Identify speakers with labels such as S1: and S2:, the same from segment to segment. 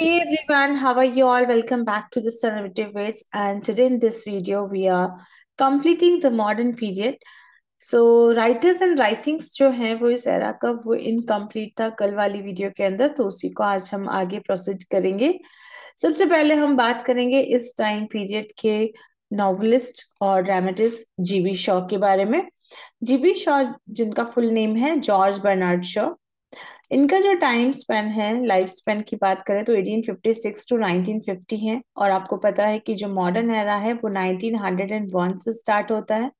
S1: Hey everyone, how are you all? Welcome back to the Celebrative Weights. And today in this video, we are completing the modern period. So writers and writings जो हैं वो इस era का वो incomplete था कल वाली video के अंदर तो उसी को आज हम आगे प्रोसीड करेंगे सबसे पहले हम बात करेंगे इस टाइम पीरियड के नॉवलिस्ट और ड्रामेटिस्ट जीबी शॉ के बारे में जीबी शॉ जिनका फुल नेम है जॉर्ज बर्नार्ड शॉ इनका जो टाइम स्पेन है लाइफ स्पेन की बात करें तो 1856 टू 1950 है और आपको पता है कि जो मॉडर्न एरा है वो 1901 से स्टार्ट होता है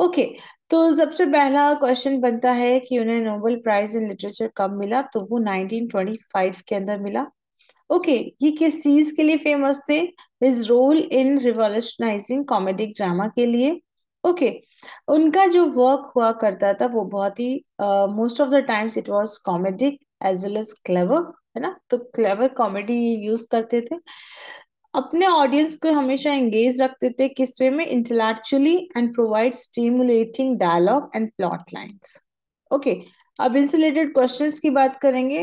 S1: ओके okay, तो सबसे पहला क्वेश्चन बनता है कि उन्हें नोबेल प्राइज इन लिटरेचर कब मिला तो वो 1925 के अंदर मिला ओके okay, ये किस चीज के लिए फेमस थे his role in revolutionising comedic drama के लिए ओके उनका जो वर्क हुआ करता था वो बहुत ही most of the times it was comedic as well as clever है ना तो क्लेवर कॉमेडी यूज करते थे अपने ऑडियंस को हमेशा एंगेज रखते थे किस वे में intellectually and provide stimulating dialogue and plot lines okay अब इनसे रिलेटेड की बात करेंगे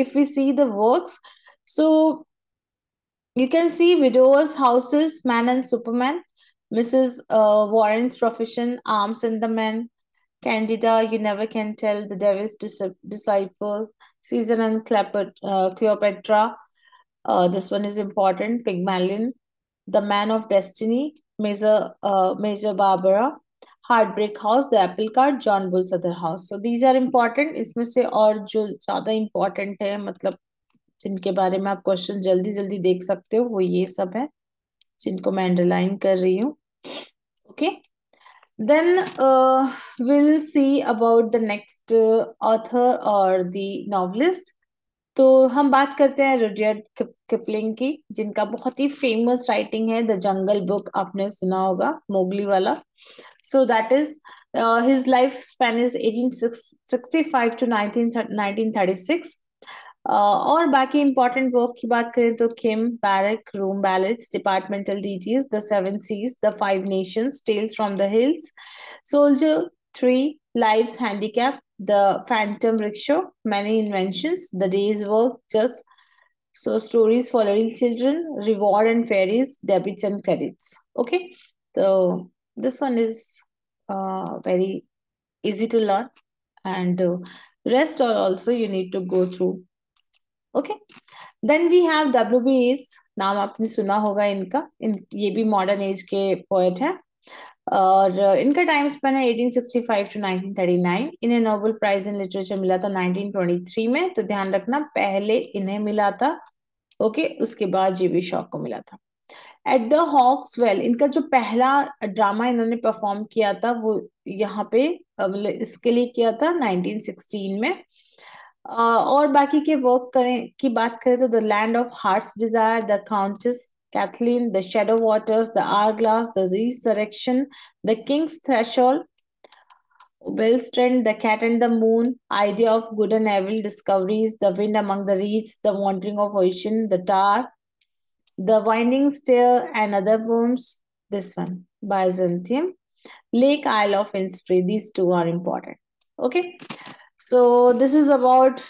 S1: if see the so you can see widowers houses man and superman Mrs. Uh, Warren's profession, arms and the men. Candida, you never can tell, the devil's dis disciple. Caesar and Cleopatra. Uh, Cleopatra. Uh, this one is important. Pygmalion, the man of destiny. Major, uh, Major Barbara. Heartbreak House, The Apple Card, John Bull's Other House. So these are important. इसमें से और जो ज़्यादा important है मतलब जिनके बारे में आप question जल्दी जल्दी देख सकते हो वो ये सब है जिनको मैं अंडरलाइन कर रही हूँ okay then will see about the next author और द नॉवलिस्ट तो हम बात करते हैं रुडियर्ड किपलिंग की जिनका बहुत ही फेमस राइटिंग है द जंगल बुक आपने सुना होगा मोगली वाला so that is his life span is five two six Or, uh, back important work की बात करें तो Kim barrack room ballads departmental ditties the seven seas the five nations tales from the hills soldier three lives handicap the phantom rickshaw many inventions the day's work just so stories for little children reward and fairies debits and credits okay so this one is uh, very easy to learn and uh, rest or also you need to go through okay then we have W B as नाम आपने सुना होगा इनका इन ये भी modern age के poet uh, है और इनका टाइम स्पेन है 1865 टू 1939 इन्हें नोबेल प्राइज इन लिटरेचर मिला था 1923 में तो ध्यान रखना पहले इन्हें मिला था ओके okay, उसके बाद बी शॉक को मिला था एट द हॉक्स वेल इनका जो पहला ड्रामा इन्होंने परफॉर्म किया था वो यहाँ पे uh, मतलब इसके लिए किया था 1916 में Uh, और बाकी के वर्क करें की बात करें तो the land of heart's desire the countess Cathleen the shadow waters the hour glass the resurrection the king's threshold strand, The Cat and the Moon, Idea of Good and Evil Discoveries, The Wind Among the Reeds, The Wandering of Ocean, The Tar, The Winding Stair, and other poems. This one, Byzantium, Lake Isle of Innisfree. These two are important. Okay. So this is about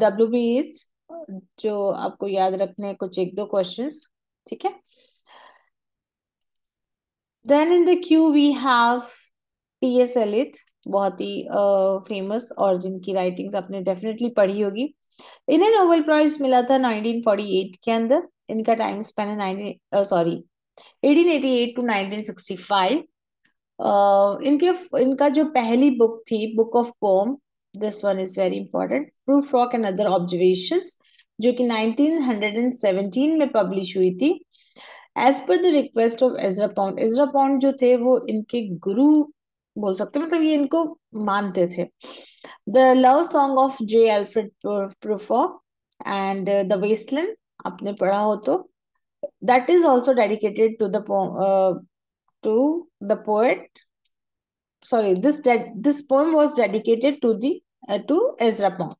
S1: W B is जो आपको याद रखने हैं कुछ एक दो question ठीक है then in the queue we have T S Eliot बहुत ही फेमस uh, और जिनकी राइटिंग्स आपने डेफिनेटली पढ़ी होगी इन्हें नोबेल प्राइज मिला था 1948 के अंदर इनका टाइम स्पेन है eighteen sorry eight two sixty five इनके इनका जो पहली बुक थी book of poem this one is very important proof rock and other observation जो कि 1917 में पब्लिश हुई थी एज पर the request of Ezra Pound Ezra Pound जो थे वो इनके गुरु बोल सकते मतलब ये इनको मानते थे the love song of J Alfred Prufrock and the waste land आपने पढ़ा हो तो that is also dedicated to the to the poet sorry this this poem was dedicated to the to Ezra Pound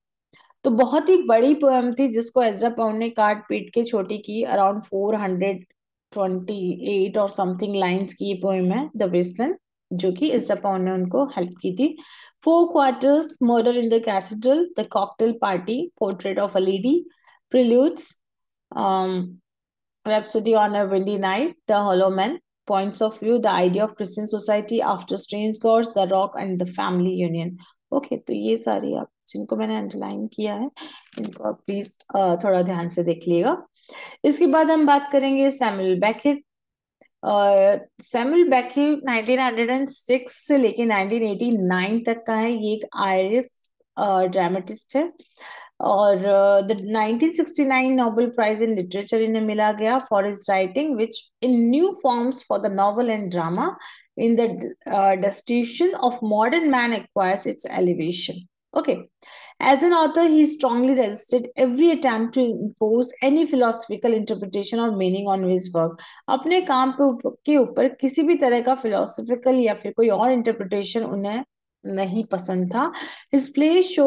S1: तो बहुत ही बड़ी पोएम थी जिसको Ezra pound ने काट पीट के छोटी की around four hundred twenty eight और समथिंग लाइंस की ये पोएम है द वेस्टलैंड जो कि एजरा पाउंड ने उनको हेल्प की थी four quarters murder in the cathedral the cocktail party portrait of a lady preludes rhapsody on a windy night the hollow man points of view the idea of christian society after strange gods the rock and the family union okay okay, तो ये सारी आप जिनको मैंने underline किया है इनको आप प्लीज थोड़ा ध्यान से देख लीजिएगा इसके बाद हम बात करेंगे सैमुअल बैकेट सैमुअल बैकेट 1906 से लेके 1989 तक का है ये एक आयरिश ड्रामेटिस्ट है और नोबेल प्राइज इन लिटरेचर इन्हें मिला गया for his writing which in new forms for the novel and drama in the destitution of modern man acquires its elevation okay as an author he strongly resisted every attempt to impose any philosophical interpretation और meaning on his work अपने काम के ऊपर किसी भी तरह का philosophical या फिर कोई और इंटरप्रिटेशन उन्हें नहीं पसंद था his play show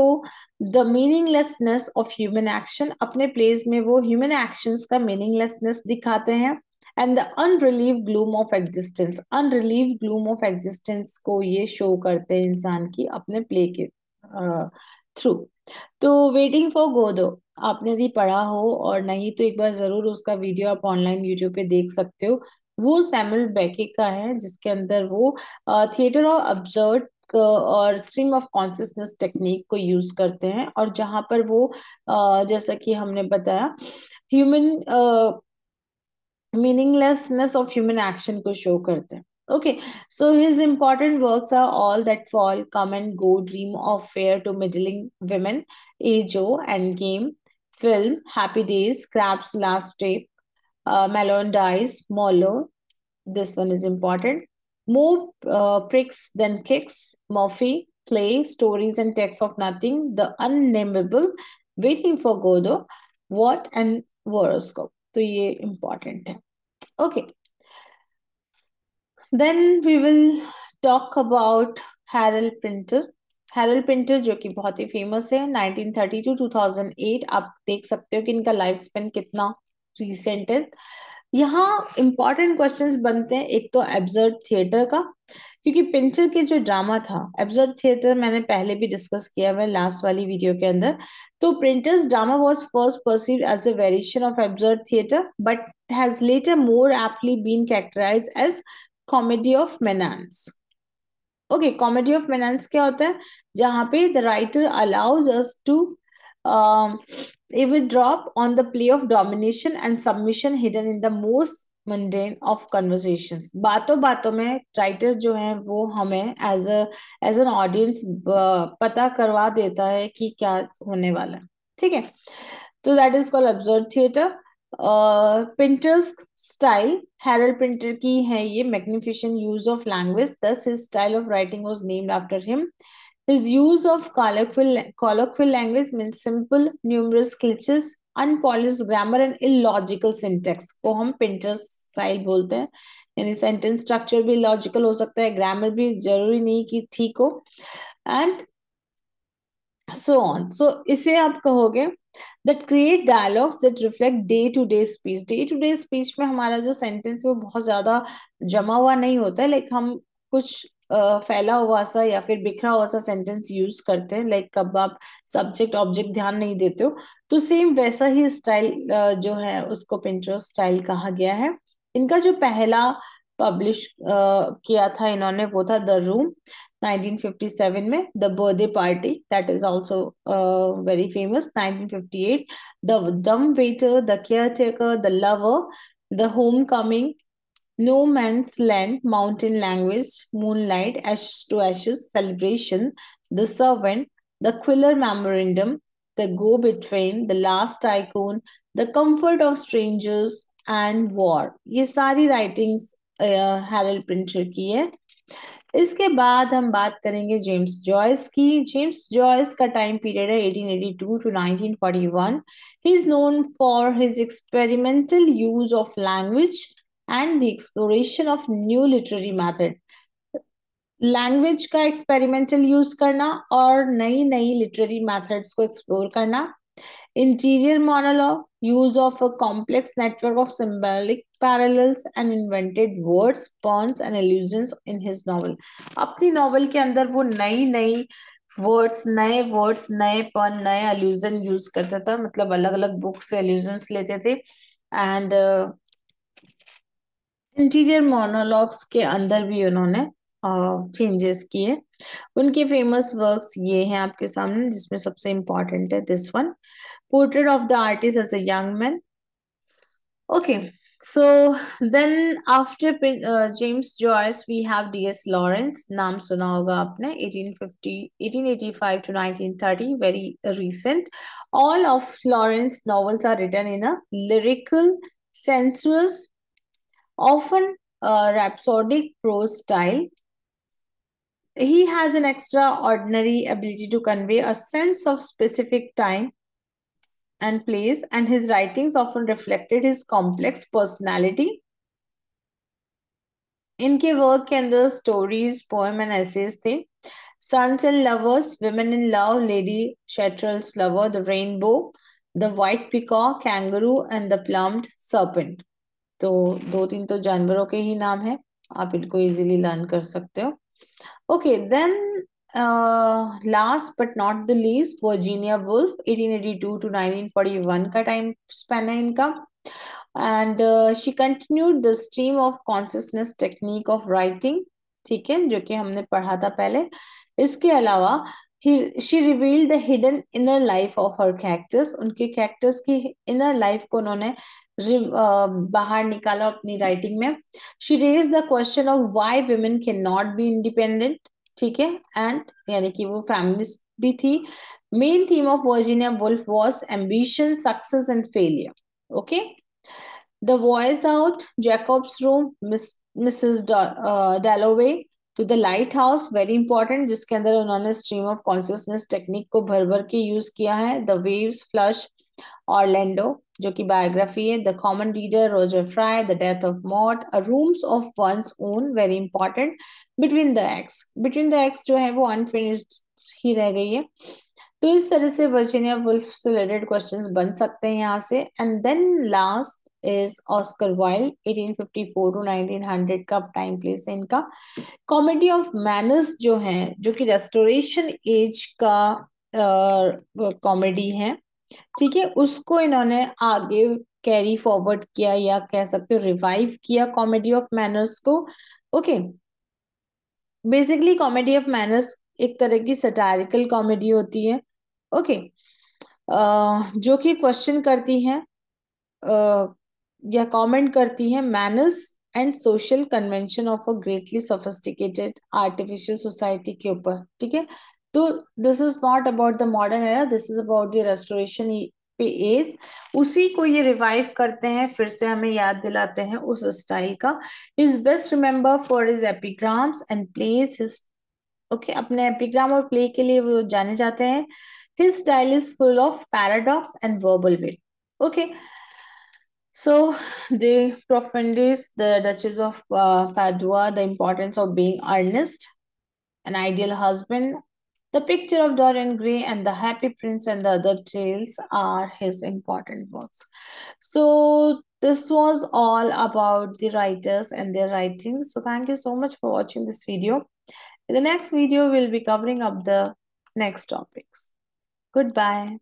S1: the meaninglessness of human action अपने प्लेज में वो ह्यूमन एक्शन का मीनिंगलेसनेस दिखाते हैं and the unrelieved gloom of existence unrelieved gloom of existence को ये शो करते हैं इंसान की अपने प्ले के थ्रू तो वेटिंग फॉर गोदो आपने यदि पढ़ा हो और नहीं तो एक बार ज़रूर उसका वीडियो आप ऑनलाइन यूट्यूब पे देख सकते हो वो सैमुअल बेके का है जिसके अंदर वो थिएटर ऑफ ऑब्जर्व और स्ट्रीम ऑफ कॉन्सियसनेस टेक्निक को यूज करते हैं और जहां पर वो uh, जैसा कि हमने बताया human meaninglessness of human action को शो करते हैं okay so his important works are all that fall come and go dream of fair to middling women एजो endgame film happy days Krapp's last tape Malone dies Molloy this one is important More uh, pricks than kicks, Murphy, play, stories, and texts of nothing, the unnameable, waiting for Godot, what and horoscope. So, ye important Okay. Then we will talk about Harold Printer. Harold Printer, जो कि बहुत ही famous है 2008 आप देख सकते हो कि इनका लाइफ कितना है यहाँ इम्पॉर्टेंट क्वेश्चन बनते हैं एक तो एब्जर्ड थिएटर का क्योंकि पिंचर के जो ड्रामा था एब्जर्ड थिएटर मैंने पहले भी डिस्कस किया हुआ लास्ट वाली वीडियो के अंदर तो Pinter's drama was first perceived as a variation of absurd theatre but has later more aptly been characterised as comedy of menace okay comedy of menace क्या होता है जहां पे the writer allows us to um, it will drop on the play of domination and submission hidden in the most mundane of conversations baaton baaton mein writer jo hai wo वो as a as an audience uh, pata karwa deta hai ki kya hone wala hai theek hai so that is called absurd theater Pinter's style Harold Pinter की है ये magnification use of language thus his style of writing was named after him His use of colloquial, colloquial language means simple, numerous glitches, unpolished grammar and illogical syntax. को हम printer style बोलते हैं यानी sentence structure भी logical हो सकता है grammar भी जरूरी नहीं कि ठीक हो एंड सो ऑन सो इसे आप कहोगे that create dialogues that reflect day to day speech. Day to day speech में हमारा जो sentence है वो बहुत ज्यादा जमा हुआ नहीं होता है लाइक हम कुछ फैला हुआ सा या फिर बिखरा हुआ सा सेंटेंस यूज करते हैं लाइक कब आप सब्जेक्ट ऑब्जेक्ट ध्यान नहीं देते हो तो सेम वैसा ही स्टाइल जो है उसको पिंटरेस्ट स्टाइल कहा गया है इनका जो पहला पब्लिश किया था इन्होंने वो था द रूम 1957 में the birthday party that is also very famous 1958 the dumb waiter the caretaker the lover the homecoming No Man's Land, Mountain Language, Moonlight, Ashes to Ashes, Celebration, The Servant, The Quiller Memorandum, The Go Between, The Last Icon, The Comfort of Strangers, and War. ये सारी writings Harald Pinter की है इसके बाद हम बात करेंगे James Joyce की जेम्स जॉयस का टाइम पीरियड है 1882 to 1941 he is known for his experimental use of language and the exploration of new literary method language का एक्सपेरिमेंटल यूज करना और नई नई लिटरेरी मैथड्स को एक्सप्लोर करना interior monologue use of a complex network of symbolic parallels and invented words puns and allusions in his novel अपनी novel के अंदर वो नई नई वर्ड्स नए वर्ड्स नए पन नए एल्यूजन यूज करता था मतलब अलग अलग बुक्स से एल्यूजन्स लेते थे एंड इंटीरियर मोनोलॉग्स के अंदर भी उन्होंने चेंजेस किए उनके फेमस वर्क्स ये हैं आपके सामने जिसमें सबसे इम्पोर्टेंट है this one portrait of the artist as a young man okay so then after James Joyce we have D S Lawrence नाम सुना होगा आपने 1850 1885 to 1930 very recent all of Lawrence novels are written in a lyrical sensuous often a rhapsodic prose style. He has an extraordinary ability to convey a sense of specific time and place, and his writings often reflected his complex personality. In his work, the stories, poem, and essays, the Sons and Lovers, women in love lady Chatterley's lover the rainbow the white peacock kangaroo and the plumed serpent तो दो तीन तो जानवरों के ही नाम है आप इनको इजीली लर्न कर सकते हो okay then last but not the least Virginia Woolf 1882 to 1941 का टाइम स्पेन है इनका and she continued the stream of consciousness technique of writing ठीक है जो कि हमने पढ़ा था पहले इसके अलावा she revealed the hidden inner life of her characters उनके कैरेक्टर्स की इनर लाइफ को उन्होंने बाहर निकाला अपनी राइटिंग में she raised the question of why women can not be independent ठीक है एंड यानी कि वो फैमिली भी थी main theme of Virginia Woolf was ambition success and failure okay the voyage out Jacob's room Mrs Dalloway to the lighthouse very important जिसके अंदर उन्होंने स्ट्रीम ऑफ कॉन्सियसनेस टेक्निक को भर भर के यूज किया है द वेव्स फ्लश ऑर्लैंडो जो कि बायोग्राफी है the common reader Roger Fry the death of moth rooms of one's own very important between the acts between the acts जो है वो अनफिनिश्ड ही रह गई है तो इस तरह से वर्जीनिया वुल्फ से रिलेटेड क्वेश्चन बन सकते हैं यहाँ से and then last is Oscar Wilde 1854 to 1900 का टाइम प्लेस है इनका कॉमेडी ऑफ मैनर्स जो है जो कि रेस्टोरेशन एज का कॉमेडी uh, है ठीक है उसको इन्होंने आगे कैरी फॉरवर्ड किया या कह सकते हो रिवाइव किया कॉमेडी ऑफ मैनर्स को okay basically comedy of manners एक तरह की सटारिकल कॉमेडी होती है ओके okay. uh, जो कि क्वेश्चन करती है uh, या कमेंट करती है manners and social convention of a greatly sophisticated artificial society के ऊपर ठीक है तो this is not about the modern era this is about the restoration पे एज उसी को ये रिवाइव करते हैं फिर से हमें याद दिलाते हैं उस स्टाइल का is best remember for his epigrams and plays his okay अपने एपिग्राम और प्ले के लिए वो जाने जाते हैं his style is full of paradox and verbal wit okay So the profundis, the Duchess of uh, Padua, the importance of being earnest, an ideal husband, The picture of Dorian Gray and the Happy Prince and the other tales are his important works. So this was all about the writers and their writings. So thank you so much for watching this video. In the next video, we'll be covering up the next topics. Goodbye.